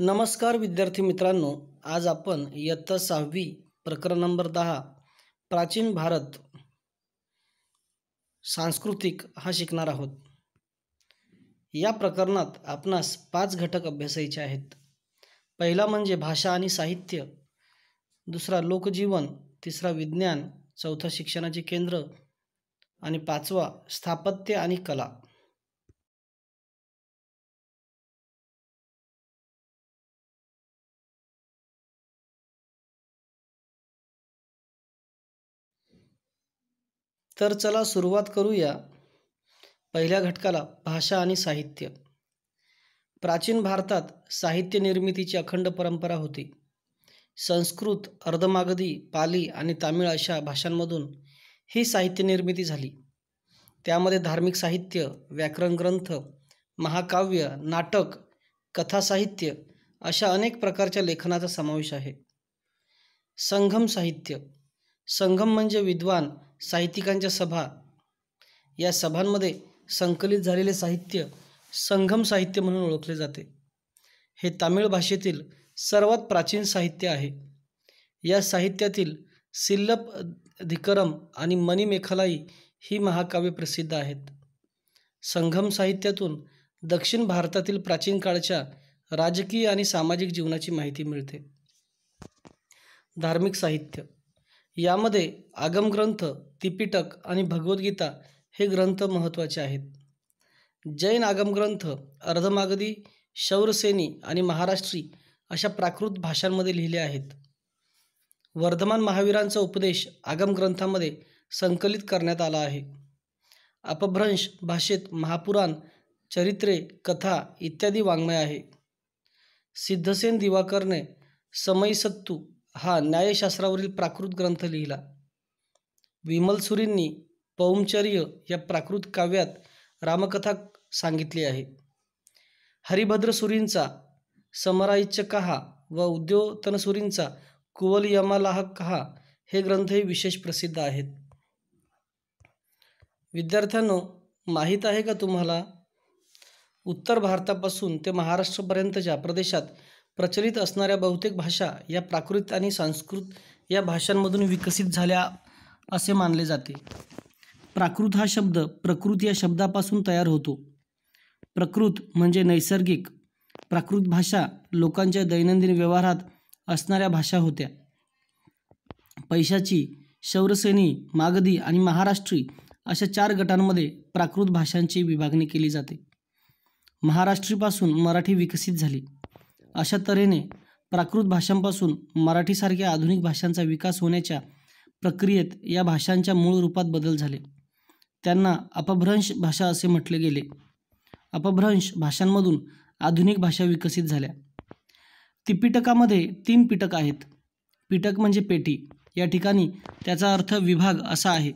नमस्कार विद्यार्थी मित्रांनो आज आपण इयत्ता सहावी प्रकरण नंबर दहा प्राचीन भारत सांस्कृतिक हा शिकणार आहोत या प्रकरणात आपणास पाच घटक अभ्यासायचे आहेत पहिला म्हणजे भाषा आणि साहित्य दुसरा लोकजीवन तिसरा विज्ञान चौथा शिक्षणाचे केंद्र आणि पाचवा स्थापत्य आणि कला तर चला सुरुवात करूया पहिल्या घटकाला भाषा आणि साहित्य प्राचीन भारतात साहित्य निर्मितीची अखंड परंपरा होती संस्कृत अर्धमागधी पाली आणि तामिळ अशा भाषांमधून ही साहित्य निर्मिती झाली त्यामध्ये धार्मिक साहित्य व्याकरण ग्रंथ महाकाव्य नाटक कथासाहित्य अशा अनेक प्रकारच्या लेखनाचा समावेश आहे संगम साहित्य संगम म्हणजे विद्वान साहित्यिकांच्या सभा या सभांमध्ये संकलित झालेले साहित्य संगम साहित्य म्हणून ओळखले जाते हे तामिळ भाषेतील सर्वात प्राचीन साहित्य आहे या साहित्यातील सिल्लप धिकरम आणि मणिमेखलाई ही महाकाव्य प्रसिद्ध आहेत संगम साहित्यातून दक्षिण भारतातील प्राचीन काळच्या राजकीय आणि सामाजिक जीवनाची माहिती मिळते धार्मिक साहित्य यामध्ये आगमग्रंथ तिपिटक आणि भगवद्गीता हे ग्रंथ महत्त्वाचे आहेत जैन आगमग्रंथ अर्धमागधी शौरसेनी आणि महाराष्ट्री अशा प्राकृत भाषांमध्ये लिहिले आहेत वर्धमान महावीरांचा उपदेश आगमग्रंथामध्ये संकलित करण्यात आला आहे अपभ्रंश भाषेत महापुराण चरित्रे कथा इत्यादी वाङ्मय आहे सिद्धसेन दिवाकरने समयसत्तू हा न्यायशास्त्रावरील प्राकृत ग्रंथ लिहिला विमलसुरींनी पौमचर्य या प्राकृत काव्यात रामकथा सांगितली आहे हरिभद्रसुरींचा समराईच कहा व उद्योतनसुरींचा कुवल यमालाह कहा हे ग्रंथही विशेष प्रसिद्ध आहेत विद्यार्थ्यांनो माहीत आहे का तुम्हाला उत्तर भारतापासून ते महाराष्ट्रपर्यंतच्या प्रदेशात प्रचलित असणाऱ्या बहुतेक भाषा या प्राकृत आणि संस्कृत या भाषांमधून विकसित झाल्या असे मानले जाते प्राकृत हा शब्द प्रकृत या शब्दापासून तयार होतो प्रकृत म्हणजे नैसर्गिक प्राकृत भाषा लोकांच्या दैनंदिन व्यवहारात असणाऱ्या भाषा होत्या पैशाची शौरसेनी मागधी आणि महाराष्ट्री अशा चार गटांमध्ये प्राकृत भाषांची विभागणी केली जाते महाराष्ट्रीपासून मराठी विकसित झाली अशा तऱ्हेने प्राकृत भाषांपासून मराठीसारख्या आधुनिक भाषांचा विकास होण्याच्या प्रक्रियेत या भाषांच्या मूळ रूपात बदल झाले त्यांना अपभ्रंश भाषा असे म्हटले गेले अपभ्रंश भाषांमधून आधुनिक भाषा विकसित झाल्या तिपिटकामध्ये तीन पिटक आहेत पिटक म्हणजे पेटी या ठिकाणी त्याचा अर्थ विभाग असा आहे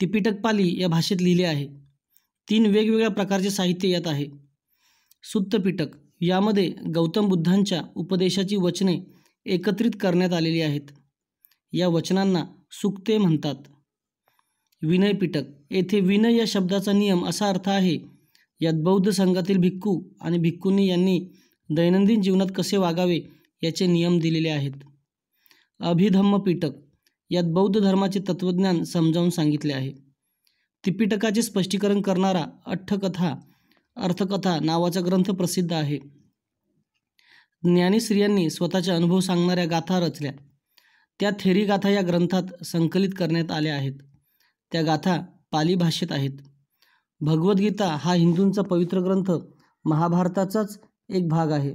तिपिटकपाली या भाषेत लिहिले आहे तीन वेगवेगळ्या प्रकारचे साहित्य यात आहे सुत्तपिटक यामध्ये गौतम बुद्धांच्या उपदेशाची वचने एकत्रित करण्यात आलेली आहेत या वचनांना सुक्ते म्हणतात विनयपिटक येथे विनय या शब्दाचा नियम असा अर्थ आहे यात बौद्ध संघातील भिक्खू आणि भिक्खूंनी यांनी दैनंदिन जीवनात कसे वागावे याचे नियम दिलेले आहेत अभिधम्म पिटक यात बौद्ध धर्माचे तत्त्वज्ञान समजावून सांगितले आहे त्रिपिटकाचे स्पष्टीकरण करणारा अठ्ठकथा अर्थकथा नावाचा ग्रंथ प्रसिद्ध आहे ज्ञानी स्त्रियांनी स्वतःचा अनुभव सांगणाऱ्या गाथा रचल्या त्या थेरी गाथा या ग्रंथात संकलित करण्यात आल्या आहेत त्या गाथा पाली भाषेत आहेत भगवद्गीता हा हिंदूंचा पवित्र ग्रंथ महाभारताचाच एक भाग आहे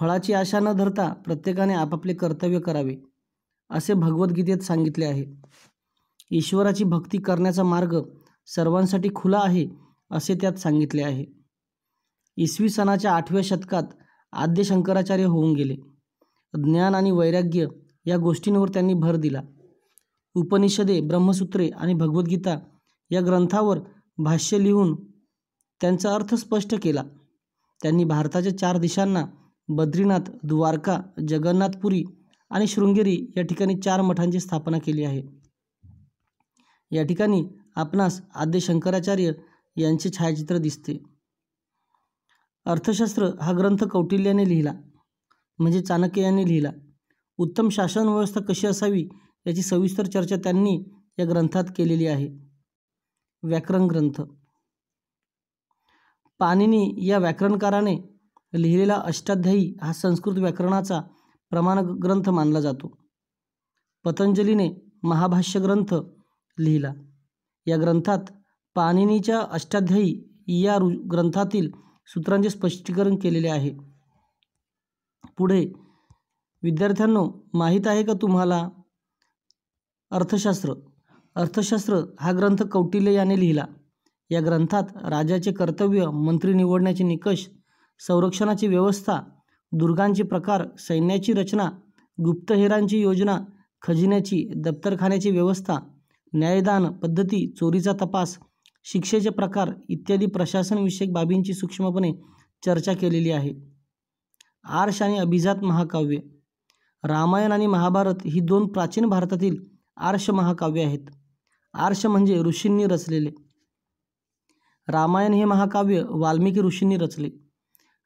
फळाची आशा न धरता प्रत्येकाने आपापले कर्तव्य करावे असे भगवद्गीतेत सांगितले आहे ईश्वराची भक्ती करण्याचा मार्ग सर्वांसाठी खुला आहे असे त्यात सांगितले आहे इसवी सणाच्या आठव्या शतकात आद्य शंकराचार्य होऊन गेले ज्ञान आणि वैराग्य या गोष्टींवर त्यांनी भर दिला उपनिषदे ब्रह्मसूत्रे आणि भगवद्गीता या ग्रंथावर भाष्य लिहून त्यांचा अर्थ स्पष्ट केला त्यांनी भारताच्या चार दिशांना बद्रीनाथ द्वारका जगन्नाथपुरी आणि शृंगेरी या ठिकाणी चार मठांची स्थापना केली आहे या ठिकाणी आपणास आद्य शंकराचार्य यांचे छायाचित्र दिसते अर्थशास्त्र हा ग्रंथ कौटिल्याने लिहिला म्हणजे चाणक्य यांनी लिहिला उत्तम शासन व्यवस्था कशी असावी याची सविस्तर चर्चा त्यांनी या ग्रंथात केलेली आहे व्याकरण ग्रंथ पाणिनी या व्याकरणकाराने लिहिलेला अष्टाध्यायी हा संस्कृत व्याकरणाचा प्रमाण ग्रंथ मानला जातो पतंजलीने महाभाष्य ग्रंथ लिहिला या ग्रंथात पाणिनीच्या अष्टाध्यायी या रु ग्रंथातील सूत्रांचे स्पष्टीकरण केलेले आहे पुढे विद्यार्थ्यांनो माहीत आहे का तुम्हाला अर्थशास्त्र अर्थशास्त्र हा ग्रंथ कौटिल्य याने लिहिला या ग्रंथात राजाचे कर्तव्य मंत्री निवडण्याचे निकष संरक्षणाची व्यवस्था दुर्गांचे प्रकार सैन्याची रचना गुप्तहेरांची योजना खजिन्याची दप्तरखान्याची व्यवस्था न्यायदान पद्धती चोरीचा तपास शिक्षेचे प्रकार इत्यादी प्रशासनविषयक बाबींची सूक्ष्मपणे चर्चा केलेली आहे आर्ष आणि अभिजात महाकाव्य रामायण आणि महाभारत ही दोन प्राचीन भारतातील आर्ष महाकाव्य आहेत आर्ष म्हणजे ऋषींनी रचलेले रामायण हे महाकाव्य वाल्मिकी ऋषींनी रचले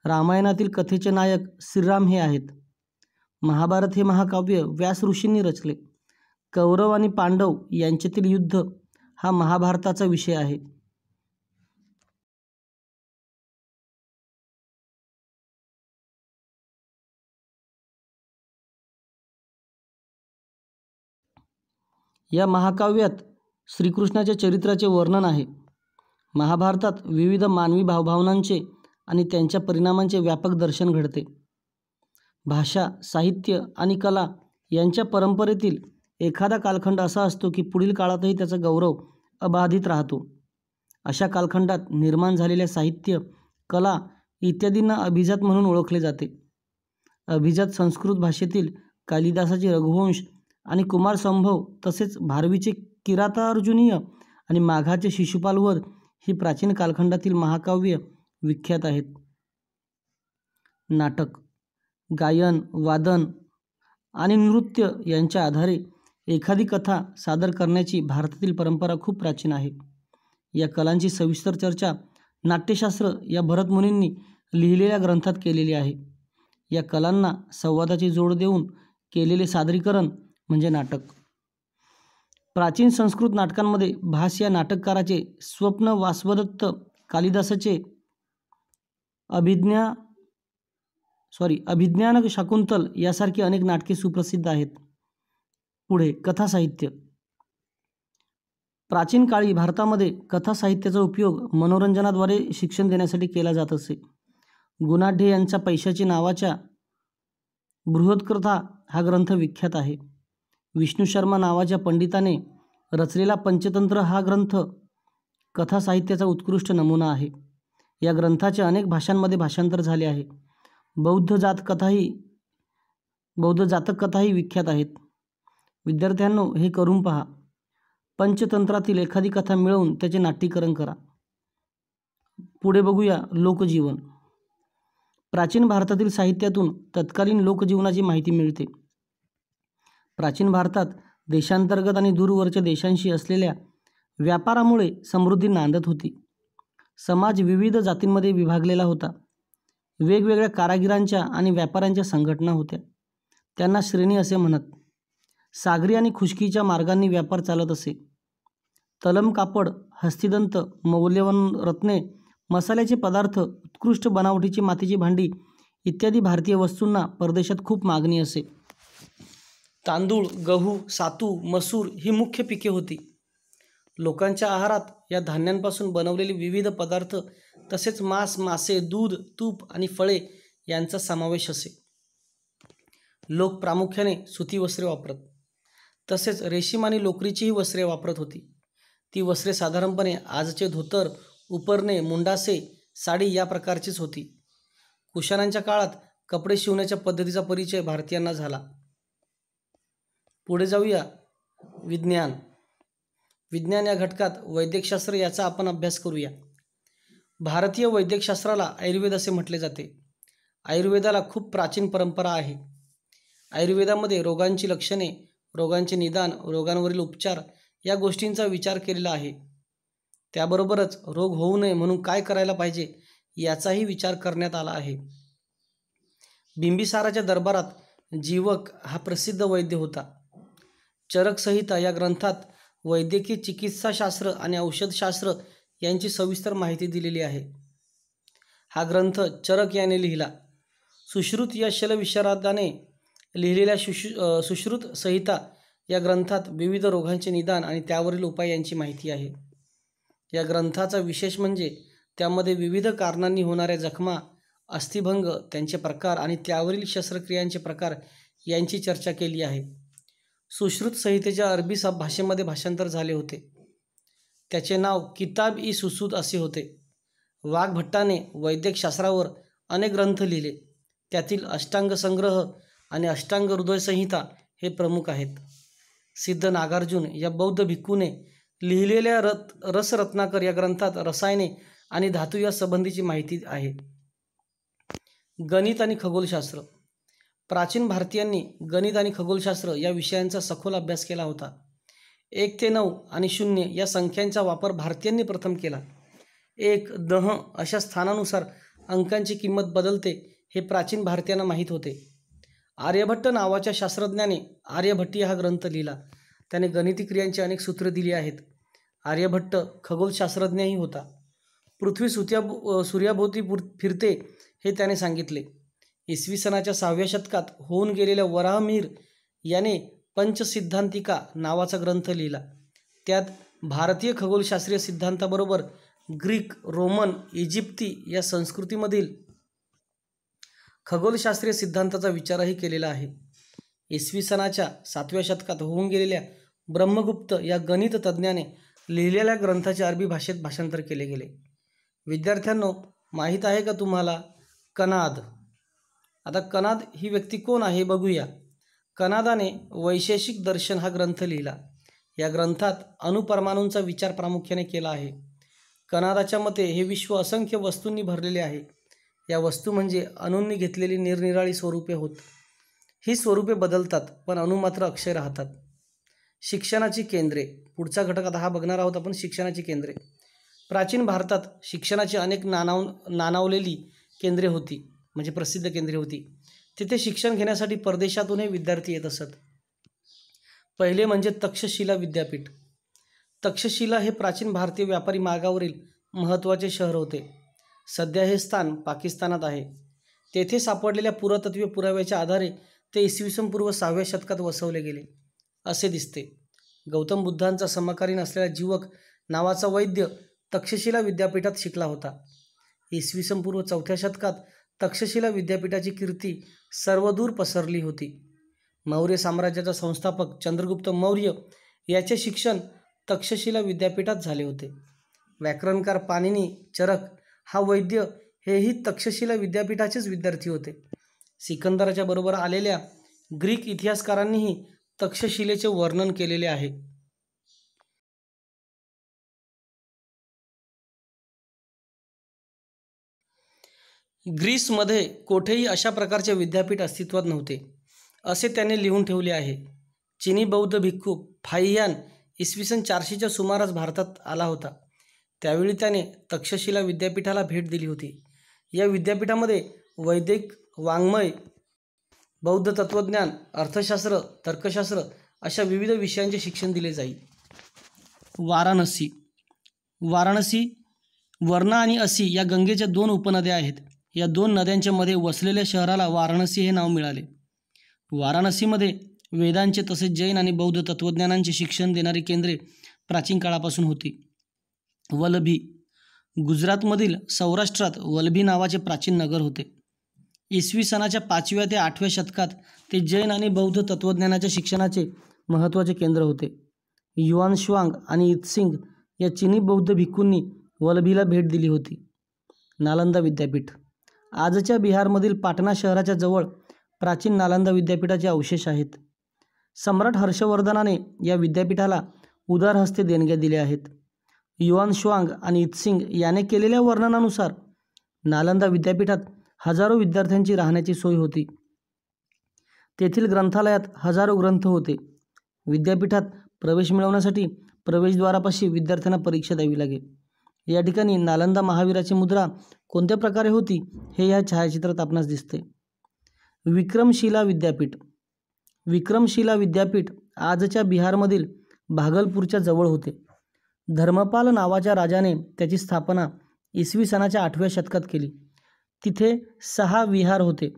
रामायणातील कथेचे नायक श्रीराम हे आहेत महाभारत हे महाकाव्य व्यास ऋषींनी रचले कौरव आणि पांडव यांच्यातील युद्ध हा महाभारताचा विषय आहे या महाकाव्यात श्रीकृष्णाच्या चरित्राचे वर्णन आहे महाभारतात विविध मानवी भावभावनांचे आणि त्यांच्या परिणामांचे व्यापक दर्शन घडते भाषा साहित्य आणि कला यांच्या परंपरेतील एखादा कालखंड असा असतो की पुढील काळातही त्याचा गौरव अबाधित राहतो अशा कालखंडात निर्माण झालेले साहित्य कला इत्यादींना अभिजात म्हणून ओळखले जाते अभिजात संस्कृत भाषेतील कालिदासाचे रघुवंश आणि कुमार संभव तसेच भारवीचे किरातार्जुनीय आणि माघाचे शिशुपालवध ही प्राचीन कालखंडातील महाकाव्य विख्यात आहेत नाटक गायन वादन आणि नृत्य यांच्या आधारे एखादी कथा सादर करण्याची भारतातील परंपरा खूप प्राचीन आहे या कलांची सविस्तर चर्चा नाट्यशास्त्र या भरतमुनींनी लिहिलेल्या ग्रंथात केलेली आहे या कलांना संवादाची जोड देऊन केलेले सादरीकरण म्हणजे नाटक प्राचीन संस्कृत नाटकांमध्ये भास या नाटककाराचे स्वप्न वासवदत्त कालिदासाचे अभिज्ञा सॉरी अभिज्ञान शकुंतल यासारखी अनेक नाटके सुप्रसिद्ध आहेत पुढे कथासाहित्य प्राचीन काळी भारतामध्ये कथासाहित्याचा उपयोग मनोरंजनाद्वारे शिक्षण देण्यासाठी केला जात असे गुणाढ्य यांच्या पैशाची नावाच्या बृहत्कथा हा ग्रंथ विख्यात आहे विष्णू शर्मा नावाच्या पंडिताने रचलेला पंचतंत्र हा ग्रंथ कथासाहित्याचा उत्कृष्ट नमुना आहे या ग्रंथाचे अनेक भाषांमध्ये भाषांतर झाले आहे बौद्ध कथाही बौद्ध जातक कथाही विख्यात आहेत विद्यार्थ्यांनो हे करून पहा पंचतंत्रातील एखादी कथा मिळवून त्याचे नाट्यीकरण करा पुढे बघूया लोकजीवन प्राचीन भारतातील साहित्यातून तत्कालीन लोकजीवनाची माहिती मिळते प्राचीन भारतात देशांतर्गत आणि दूरवरच्या देशांशी असलेल्या व्यापारामुळे समृद्धी नांदत होती समाज विविध जातींमध्ये विभागलेला होता वेगवेगळ्या कारागिरांच्या आणि व्यापाऱ्यांच्या संघटना होत्या त्यांना श्रेणी असे म्हणत सागरी आणि खुशकीच्या मार्गांनी व्यापार चालत असे तलम कापड हस्तिदंत मौल्यवान रत्ने मसाल्याचे पदार्थ उत्कृष्ट बनावटीची मातीची भांडी इत्यादी भारतीय वस्तूंना परदेशात खूप मागणी असे तांदूळ गहू सातू मसूर ही मुख्य पिके होती लोकांच्या आहारात या धान्यांपासून बनवलेले विविध पदार्थ तसेच मांस मासे दूध तूप आणि फळे यांचा समावेश असे लोक प्रामुख्याने सुती वस्त्रे वापरत तसेच रेशीम आणि लोकरीचीही वस्त्रे वापरत होती ती वस्त्रे साधारणपणे आजचे धोतर उपरणे मुंडासे साडी या प्रकारचीच होती कुशाणांच्या काळात कपडे शिवण्याच्या पद्धतीचा परिचय भारतीयांना झाला पुढे जाऊया विज्ञान विज्ञान या घटकात वैद्यकशास्त्र याचा आपण अभ्यास करूया भारतीय वैद्यकशास्त्राला आयुर्वेद असे म्हटले जाते आयुर्वेदाला खूप प्राचीन परंपरा आहे आयुर्वेदामध्ये रोगांची लक्षणे रोगांचे निदान रोगांवरील उपचार या गोष्टींचा विचार केलेला आहे त्याबरोबरच रोग होऊ नये म्हणून काय करायला पाहिजे याचाही विचार करण्यात आला आहे बिंबिसाराच्या दरबारात जीवक हा प्रसिद्ध वैद्य होता चरकसंहिता या ग्रंथात वैद्यकीय चिकित्साशास्त्र आणि औषधशास्त्र यांची सविस्तर माहिती दिलेली आहे हा ग्रंथ चरक याने लिहिला सुश्रुत या शलविशारदाने लिहिलेल्या सुश्रु सुश्रुत संहिता या ग्रंथात विविध रोगांचे निदान आणि त्यावरील उपाय यांची माहिती आहे या ग्रंथाचा विशेष म्हणजे त्यामध्ये विविध कारणांनी होणाऱ्या जखमा अस्थिभंग त्यांचे प्रकार आणि त्यावरील शस्त्रक्रियांचे प्रकार यांची चर्चा केली आहे सुश्रुत संहितेच्या अरबी भाषेमध्ये भाषांतर झाले होते त्याचे नाव किताब ई सुसूद असे होते वाघभट्टाने वैद्यकशास्त्रावर अनेक ग्रंथ लिहिले त्यातील अष्टांग संग्रह आणि अष्टांग हृदय संहिता हे प्रमुख आहेत सिद्ध नागार्जुन या बौद्ध भिक्खूने लिहिलेल्या रत रसरत्नाकर या ग्रंथात रसायने आणि धातू या संबंधीची माहिती आहे गणित आणि खगोलशास्त्र प्राचीन भारतीयांनी गणित आणि खगोलशास्त्र या विषयांचा सखोल अभ्यास केला होता एक ते नऊ आणि शून्य या संख्यांचा वापर भारतीयांनी प्रथम केला एक दह अशा स्थानानुसार अंकांची किंमत बदलते हे प्राचीन भारतीयांना माहीत होते आर्यभट्ट नावाच्या शास्त्रज्ञाने आर्यभट्टी हा ग्रंथ लिहिला त्याने गणिती क्रियांची अनेक सूत्रे दिली आहेत आर्यभट्ट खगोलशास्त्रज्ञही होता पृथ्वी सुत्या सूर्याभोवती फिरते हे त्याने सांगितले इसवी सणाच्या सहाव्या शतकात होऊन गेलेल्या वराहमीर याने पंचसिद्धांतिका नावाचा ग्रंथ लिहिला त्यात भारतीय खगोलशास्त्रीय सिद्धांताबरोबर ग्रीक रोमन इजिप्ती या संस्कृतीमधील खगोलशास्त्रीय सिद्धांताचा विचारही केलेला आहे इसवी सणाच्या सातव्या शतकात होऊन गेलेल्या ब्रह्मगुप्त या गणित तज्ज्ञाने लिहिलेल्या ग्रंथाचे अरबी भाषेत भाषांतर केले गेले विद्यार्थ्यांनो माहीत आहे का तुम्हाला कनाद आता कनाद ही व्यक्ती कोण आहे बघूया कनादाने वैशेषिक दर्शन हा ग्रंथ लिहिला या ग्रंथात अणुपरमाणूंचा विचार प्रामुख्याने केला आहे कनादाच्या मते हे विश्व असंख्य वस्तूंनी भरलेले आहे या वस्तू म्हणजे अणूंनी घेतलेली निरनिराळी स्वरूपे होत ही स्वरूपे बदलतात पण अणू मात्र अक्षय राहतात शिक्षणाची केंद्रे पुढचा घटक आता हा बघणार आहोत आपण शिक्षणाची केंद्रे प्राचीन भारतात शिक्षणाची अनेक नानाव नानावलेली केंद्रे होती म्हणजे प्रसिद्ध केंद्रे होती तिथे शिक्षण घेण्यासाठी परदेशातूनही विद्यार्थी येत असत पहिले म्हणजे तक्षशिला विद्यापीठ तक्षशिला हे प्राचीन भारतीय व्यापारी मार्गावरील महत्त्वाचे शहर होते सध्या हे स्थान पाकिस्तानात आहे तेथे सापडलेल्या पुरातत्वीय पुराव्याच्या आधारे ते इसवी पूर्व सहाव्या शतकात वसवले गेले असे दिसते गौतम बुद्धांचा समकालीन असलेला जीवक नावाचा वैद्य तक्षशिला विद्यापीठात शिकला होता इसवी पूर्व चौथ्या शतकात तक्षशिला विद्यापीठाची कीर्ती सर्वदूर पसरली होती मौर्य साम्राज्याचा संस्थापक चंद्रगुप्त मौर्य याचे शिक्षण तक्षशिला विद्यापीठात झाले होते व्याकरणकार पाणिनी चरक हा वैद्य हेही तक्षशिला विद्यापीठाचेच विद्यार्थी होते सिकंदराच्या बरोबर आलेल्या ग्रीक इतिहासकारांनीही तक्षशिलेचे वर्णन केलेले आहे ग्रीसमध्ये कोठेही अशा प्रकारचे विद्यापीठ अस्तित्वात नव्हते असे त्याने लिहून ठेवले आहे चिनी बौद्ध भिक्खू फाययान इसवी सन चारशेच्या सुमारास भारतात आला होता त्यावेळी त्याने तक्षशिला विद्यापीठाला भेट दिली होती या विद्यापीठामध्ये वैदिक वाङ्मय बौद्ध तत्त्वज्ञान अर्थशास्त्र तर्कशास्त्र अशा विविध विषयांचे शिक्षण दिले जाईल वाराणसी वाराणसी वर्णा आणि असी या गंगेच्या दोन उपनद्या आहेत या दोन नद्यांच्या मध्ये वसलेल्या शहराला वाराणसी हे नाव मिळाले वाराणसीमध्ये वेदांचे तसेच जैन आणि बौद्ध तत्त्वज्ञानांचे शिक्षण देणारी केंद्रे प्राचीन काळापासून होती वलभी गुजरातमधील सौराष्ट्रात वलभी नावाचे प्राचीन नगर होते इसवी सणाच्या पाचव्या ते आठव्या शतकात ते जैन आणि बौद्ध तत्त्वज्ञानाच्या शिक्षणाचे महत्त्वाचे केंद्र होते युआन श्वांग आणि इतसिंग या चिनी बौद्ध भिक्खूंनी वलभीला भेट दिली होती नालंदा विद्यापीठ आजच्या बिहारमधील पाटणा शहराच्या जवळ प्राचीन नालंदा विद्यापीठाचे अवशेष आहेत सम्राट हर्षवर्धनाने या विद्यापीठाला उदारहस्ते देणग्या दिल्या आहेत युआन श्वांग आणि इत्सिंग याने केलेल्या वर्णनानुसार नालंदा विद्यापीठात हजारो विद्यार्थ्यांची राहण्याची सोय होती तेथील ग्रंथालयात हजारो ग्रंथ होते विद्यापीठात प्रवेश मिळवण्यासाठी प्रवेशद्वारापाशी विद्यार्थ्यांना परीक्षा द्यावी लागे या ठिकाणी नालंदा महावीराची मुद्रा कोणत्या प्रकारे होती हे या छायाचित्रात आपणास दिसते विक्रमशिला विद्यापीठ विक्रमशिला विद्यापीठ आजच्या बिहारमधील भागलपूरच्या जवळ होते धर्मपाल नावाच्या राजाने त्याची स्थापना इसवी सणाच्या आठव्या शतकात केली तिथे सहा विहार होते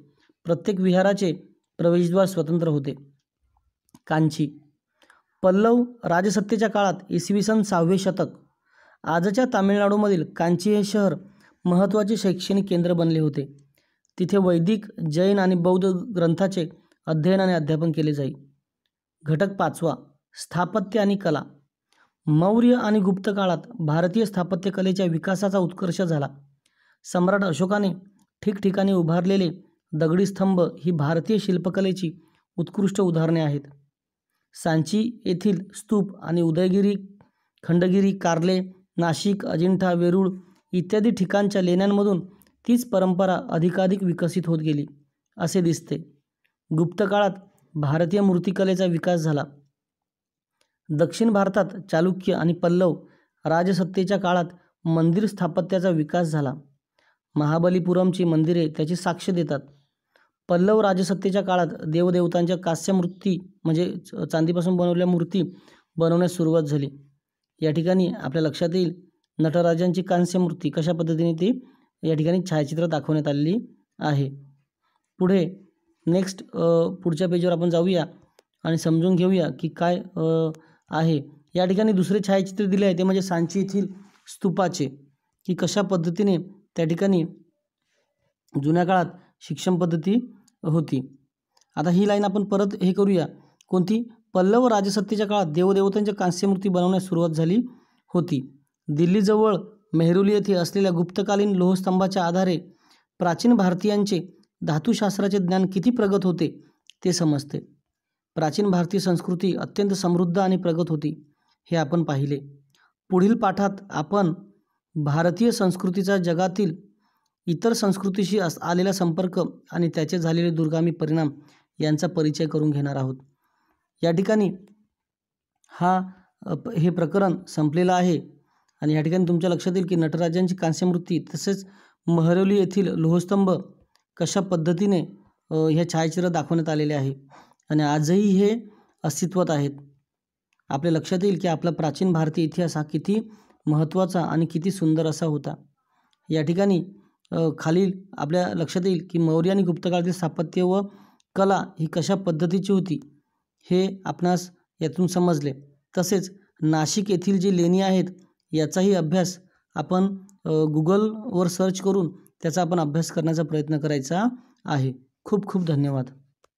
प्रत्येक विहाराचे प्रवेशद्वार स्वतंत्र होते कांची पल्लव राजसत्तेच्या काळात इसवी सन सहावे शतक आजच्या तामिळनाडूमधील कांची हे शहर महत्त्वाचे शैक्षणिक केंद्र बनले होते तिथे वैदिक जैन आणि बौद्ध ग्रंथाचे अध्ययन आणि अध्यापन केले जाई घटक पाचवा स्थापत्य आणि कला मौर्य आणि गुप्त काळात भारतीय स्थापत्यकलेच्या विकासाचा उत्कर्ष झाला सम्राट अशोकाने ठिकठिकाणी उभारलेले दगडी स्तंभ ही भारतीय शिल्पकलेची उत्कृष्ट उदाहरणे आहेत सांची येथील स्तूप आणि उदयगिरी खंडगिरी कार्ले नाशिक अजिंठा वेरूळ इत्यादी ठिकाणच्या लेण्यांमधून तीच परंपरा अधिकाधिक विकसित होत गेली असे दिसते गुप्त काळात भारतीय मूर्तिकलेचा विकास झाला दक्षिण भारतात चालुक्य आणि पल्लव राजसत्तेच्या काळात मंदिर स्थापत्याचा विकास झाला महाबलीपुरमची मंदिरे त्याची साक्ष देतात पल्लव राजसत्तेच्या काळात देवदेवतांच्या मूर्ती म्हणजे चांदीपासून बनवलेल्या मूर्ती बनवण्यास सुरुवात झाली या ठिकाणी आपल्या लक्षात येईल नटराजांची कांस्यमूर्ती कशा पद्धतीने ती या ठिकाणी छायाचित्र दाखवण्यात आलेली आहे पुढे नेक्स्ट पुढच्या पेजवर आपण जाऊया आणि समजून घेऊया की काय आहे या ठिकाणी दुसरे छायाचित्र दिले आहे ते म्हणजे सांची येथील स्तूपाचे की कशा पद्धतीने त्या ठिकाणी जुन्या काळात शिक्षण पद्धती होती आता ही लाईन आपण परत हे करूया कोणती पल्लव राजसत्तेच्या काळात देवदेवतांच्या कांस्यमूर्ती बनवण्यास सुरुवात झाली होती दिल्लीजवळ मेहरुली येथे असलेल्या गुप्तकालीन लोहस्तंभाच्या आधारे प्राचीन भारतीयांचे धातुशास्त्राचे ज्ञान किती प्रगत होते ते समजते प्राचीन भारतीय संस्कृती अत्यंत समृद्ध आणि प्रगत होती हे आपण पाहिले पुढील पाठात आपण भारतीय संस्कृतीचा जगातील इतर संस्कृतीशी अस आलेला संपर्क आणि त्याचे झालेले दुर्गामी परिणाम यांचा परिचय करून घेणार आहोत या ठिकाणी हा हे प्रकरण संपलेलं आहे आणि या ठिकाणी तुमच्या लक्षात येईल की नटराजांची कांस्यमूर्ती तसेच महरवली येथील लोहस्तंभ कशा पद्धतीने ह्या छायाचित्र दाखवण्यात आलेले आहे आणि आजही हे अस्तित्वात आहेत आपल्या लक्षात येईल की आपला प्राचीन भारतीय इतिहास हा किती महत्त्वाचा आणि किती सुंदर असा होता या ठिकाणी खालील आपल्या लक्षात येईल की मौर्य आणि गुप्तकाळातील स्थापत्य व कला ही कशा पद्धतीची होती हे आपणास यातून समजले तसेच नाशिक येथील जे लेणी आहेत याचाही अभ्यास आपण गुगलवर सर्च करून त्याचा आपण अभ्यास करण्याचा प्रयत्न करायचा आहे खूप खूप धन्यवाद